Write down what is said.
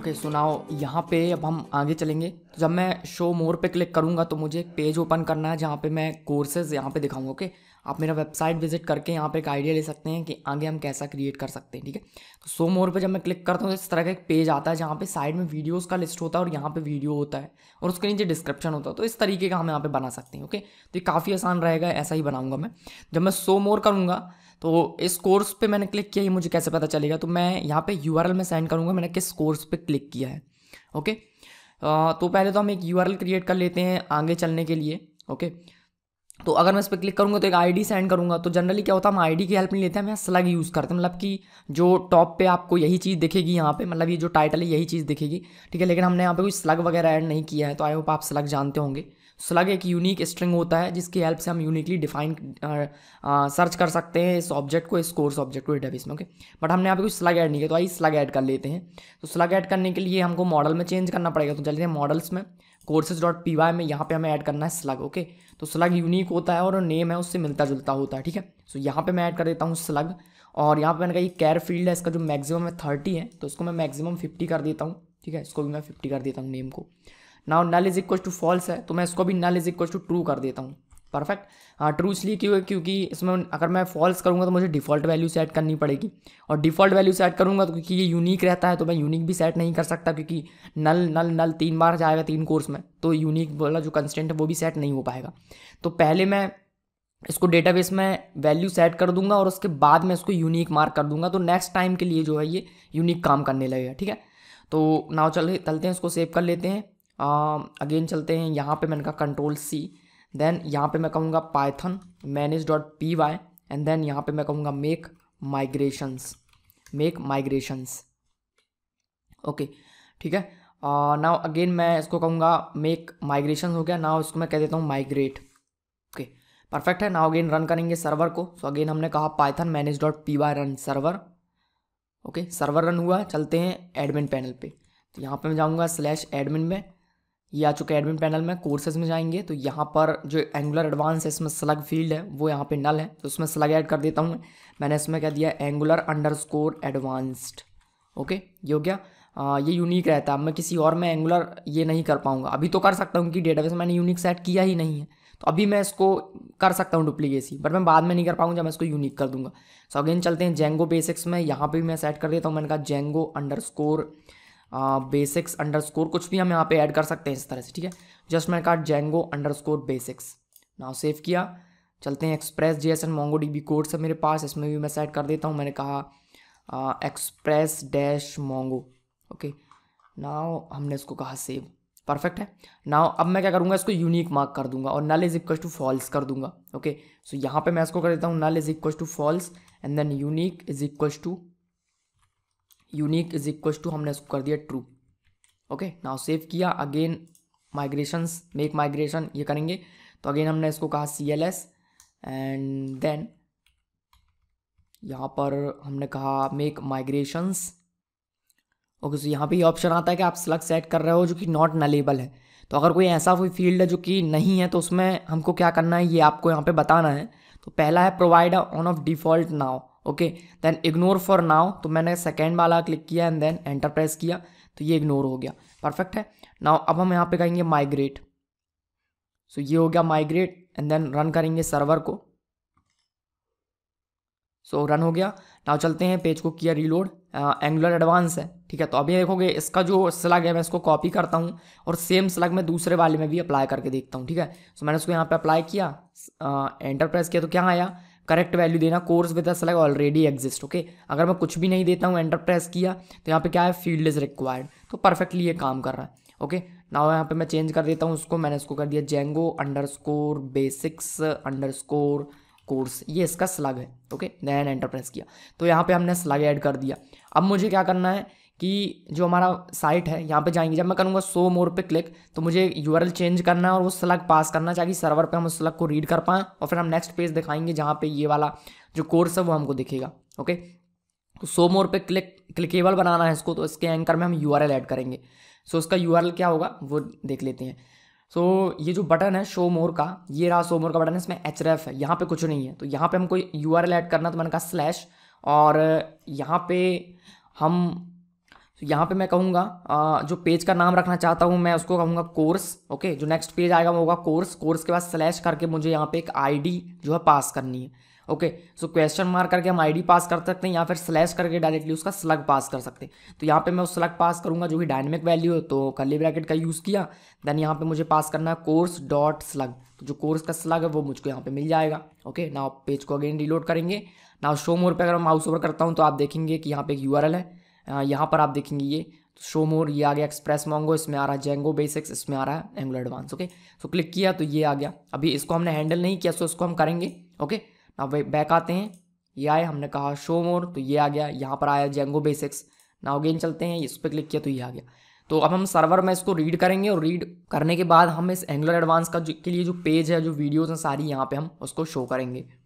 Okay सुनाओ यहाँ पे अब हम आगे चलेंगे तो जब मैं शो मोर पे क्लिक करूँगा तो मुझे एक पेज ओपन करना है जहाँ पे मैं कोर्सेज यहाँ पे दिखाऊंगा ओके okay? आप मेरा वेबसाइट विजिट करके यहाँ पर एक आइडिया ले सकते हैं कि आगे हम कैसा क्रिएट कर सकते हैं ठीक है तो सो मोर पर जब मैं क्लिक करता हूँ तो इस तरह का एक पेज आता है जहाँ पे साइड में वीडियोज़ का लिस्ट होता है और यहाँ पे वीडियो होता है और उसके नीचे डिस्क्रिप्शन होता है तो इस तरीके का हम यहाँ पर बना सकते हैं ओके तो ये काफ़ी आसान रहेगा ऐसा ही बनाऊँगा मैं जब मैं सो मोर करूँगा तो इस कोर्स पर मैंने क्लिक किया ये मुझे कैसे पता चलेगा तो मैं यहाँ पर यू में सेंड करूँगा मैंने किस कोर्स पर क्लिक किया है ओके तो पहले तो हम एक यू क्रिएट कर लेते हैं आगे चलने के लिए ओके तो अगर मैं इस पर क्लिक करूँगा तो एक आईडी सेंड करूँगा तो जनरली क्या होता है हम आईडी की हेल्प नहीं लेते हैं मैं स्लग यूज़ करते हैं मतलब कि जो टॉप पे आपको यही चीज़ दिखेगी यहाँ पे मतलब ये जो टाइटल है यही चीज़ दिखेगी ठीक है लेकिन हमने यहाँ पे कोई स्लग वगैरह ऐड नहीं किया है तो आई होप आप स्लग जानते होंगे स्लग एक यूनिक स्ट्रिंग होता है जिसकी हेल्प से हम यूनिकली डिफाइन सर्च कर सकते हैं इस ऑब्जेक्ट को इस कोर्स ऑब्जेक्ट को डेटाबेस में ओके बट हमने यहाँ पे कुछ स्लग ऐड नहीं किया तो आई स्लग ऐड कर लेते हैं तो स्लग ऐड करने के लिए हमको मॉडल में चेंज करना पड़ेगा तो चलिए मॉडल्स में कोर्सेज डॉट पी वाई में यहाँ पे हमें ऐड करना है स्लग ओके तो स्लग यूनिक होता है और नेम है उससे मिलता जुलता होता है ठीक है सो so, यहाँ पे मैं ऐड कर देता हूँ स्लग और यहाँ पे मैंने कहा ये कैर फील्ड है इसका जो मैक्सिमम है थर्टी है तो इसको मैं मैक्सिमम फिफ्टी कर देता हूँ ठीक है इसको भी मैं फिफ्टी कर देता हूँ नेम को now null is equal to false है तो मैं इसको भी null is equal to true कर देता हूँ परफेक्ट हाँ ट्रू इसलिए क्यों क्योंकि इसमें अगर मैं फॉल्स करूँगा तो मुझे डिफ़ॉल्ट वैल्यू सेट करनी पड़ेगी और डिफ़ॉल्ट वैल्यू सेट करूँगा तो क्योंकि ये यूनिक रहता है तो मैं यूनिक भी सेट नहीं कर सकता क्योंकि नल नल नल तीन बार जाएगा तीन कोर्स में तो यूनिक वाला जो कंस्टेंट है वो भी सेट नहीं हो पाएगा तो पहले मैं इसको डेटाबेस में वैल्यू सेट कर दूंगा और उसके बाद मैं इसको यूनिक मार्क कर दूंगा तो नेक्स्ट टाइम के लिए जो है ये यूनिक काम करने लगेगा ठीक है तो नाव चल चलते हैं इसको सेव कर लेते हैं अगेन चलते हैं यहाँ पे मैंने कहा कंट्रोल सी देन यहाँ पे मैं कहूँगा Python manage dot P Y and then यहाँ पे मैं कहूँगा make migrations make migrations okay ठीक है नाउ uh, अगेन मैं इसको कहूँगा मेक माइग्रेशन हो गया नाउ इसको मैं कह देता हूँ माइग्रेट ओके परफेक्ट है नाउ अगेन रन करेंगे सर्वर को सो so अगेन हमने कहा Python manage dot P Y run server okay server run हुआ चलते हैं एडमिन पैनल पे तो यहाँ पे मैं जाऊँगा स्लैश एडमिन में ये आ चुके एडमिन पैनल में कोर्सेज में जाएंगे तो यहाँ पर जो एंगुलर एडवांस है इसमें स्लग फील्ड है वो यहाँ पे नल है तो उसमें स्लग ऐड कर देता हूँ मैंने इसमें क्या दिया Angular underscore advanced okay ये हो गया आ, ये यूनिक रहता है मैं किसी और में एंगुलर ये नहीं कर पाऊँगा अभी तो कर सकता हूँ कि डेटाबेस मैंने यूनिक सेट किया ही नहीं है तो अभी मैं इसको कर सकता हूँ डुप्लीकेसी बट मैं बाद में नहीं कर पाऊँगा जब मैं इसको यूनिक कर दूँगा सो अगेन चलते हैं जेंगो बेसिक्स में यहाँ पर भी मैं सेट कर देता हूँ मैंने कहा Django underscore basics underscore कुछ भी हम यहाँ पे ऐड कर सकते हैं इस तरह से ठीक है जस्ट मैंने कहा Django underscore basics now save किया चलते हैं Express J S and Mongo D code है मेरे पास इसमें भी मैं सेट कर देता हूँ मैंने कहा Express dash Mongo okay now हमने इसको कहा सेव परफेक्ट है नाव अब मैं क्या करूँगा इसको यूनिक मार्क कर दूंगा और null is equal to false कर दूंगा ओके सो यहाँ पर मैं इसको कर देता हूँ null is equal to false and then unique is equal to unique is equal to हमने उसको कर दिया ट्रू ओके नाउ सेव किया अगेन माइग्रेशन मेक माइग्रेशन ये करेंगे तो अगेन हमने इसको कहा C L S and then यहाँ पर हमने कहा मेक माइग्रेशंस ओके सो यहाँ पे ये ऑप्शन आता है कि आप स्लग सेट कर रहे हो जो कि नॉट नलेबल है तो अगर कोई ऐसा कोई फील्ड है जो कि नहीं है तो उसमें हमको क्या करना है ये आपको यहाँ पे बताना है तो पहला है provide on off default now okay then ignore for now तो मैंने सेकेंड वाला क्लिक किया एंड देन एंटर प्रेस किया तो ये इग्नोर हो गया परफेक्ट है नाउ अब हम यहाँ पे कहेंगे माइग्रेट सो ये हो गया माइग्रेट एंड देन रन करेंगे सर्वर को सो so, रन हो गया नाउ चलते हैं पेज को किया रीलोड एंगुलर एडवांस है ठीक है तो अभी देखोगे इसका जो स्लग है मैं इसको कॉपी करता हूँ और सेम स्लग मैं दूसरे वाले में भी अप्लाई करके देखता हूँ ठीक है सो so, मैंने इसको यहाँ पे अप्लाई किया एंटर uh, प्रेस किया तो क्या आया करेक्ट वैल्यू देना course with us like already exist okay अगर मैं कुछ भी नहीं देता हूँ एंटर प्रेस किया तो यहाँ पे क्या है फील्ड इज़ रिक्वायर्ड तो परफेक्टली ये काम कर रहा है ओके ना यहाँ पे मैं चेंज कर देता हूँ उसको मैंने उसको कर दिया Django underscore basics underscore course ये इसका स्लग है ओके दैन एंटर प्रेस किया तो यहाँ पे हमने स्लग ऐड कर दिया अब मुझे क्या करना है कि जो हमारा साइट है यहाँ पे जाएंगे जब मैं करूँगा सो मोर पे क्लिक तो मुझे यू चेंज करना है और वो स्लग पास करना चाहिए सर्वर पे हम उस स्लग को रीड कर पाएँ और फिर हम नेक्स्ट पेज दिखाएंगे जहाँ पे ये वाला जो कोर्स है वो हमको दिखेगा ओके तो सो मोर पे क्लिक क्लिकेबल बनाना है इसको तो इसके एंकर में हम यू ऐड करेंगे सो उसका यू क्या होगा वो देख लेते हैं सो so, ये जो बटन है शो मोर का ये रहा शो मोर का बटन है इसमें एच है यहाँ पे कुछ नहीं है तो यहाँ पे हमको यू आर एल ऐड करना तो मैंने कहा स्लैश और यहाँ पे हम तो यहाँ पे मैं कहूँगा जो पेज का नाम रखना चाहता हूँ मैं उसको कहूँगा कोर्स ओके जो नेक्स्ट पेज आएगा वो होगा कोर्स कोर्स के बाद स्लैश करके मुझे यहाँ पे एक आईडी जो है पास करनी है ओके सो क्वेश्चन मार्क करके हम आईडी पास कर सकते हैं या फिर स्लैश करके डायरेक्टली उसका स्लग पास कर सकते हैं तो यहाँ पर मैं उस स्लग पास करूँगा जो कि डायनेमिक वैल्यू है तो कली ब्रैकेट का यूज़ किया देन यहाँ पर मुझे पास करना है कोर्स डॉट स्लग तो जो कोर्स का स्लग है वो मुझको यहाँ पर मिल जाएगा ओके ना पेज को अगेन डिलोड करेंगे ना शो मोर पर अगर मैं माउस ओवर करता हूँ तो आप देखेंगे कि यहाँ पर एक यू है यहाँ पर आप देखेंगे ये शो मोर ये आ गया एक्सप्रेस मोंगो इसमें आ रहा है जेंगो बेसिक्स इसमें आ रहा है Angular advance okay so click किया तो ये आ गया अभी इसको हमने हैंडल नहीं किया सो इसको हम करेंगे ओके ना बैक आते हैं ये आए हमने कहा शो मोर तो ये आ गया यहाँ पर आया जेंगो बेसिक्स ना अगेन चलते हैं इस पर क्लिक किया तो ये आ गया तो अब हम सर्वर में इसको रीड करेंगे और रीड करने के बाद हम इस एंगुलर एडवांस का के लिए जो पेज है जो वीडियोज़ हैं सारी यहाँ पे हम उसको शो करेंगे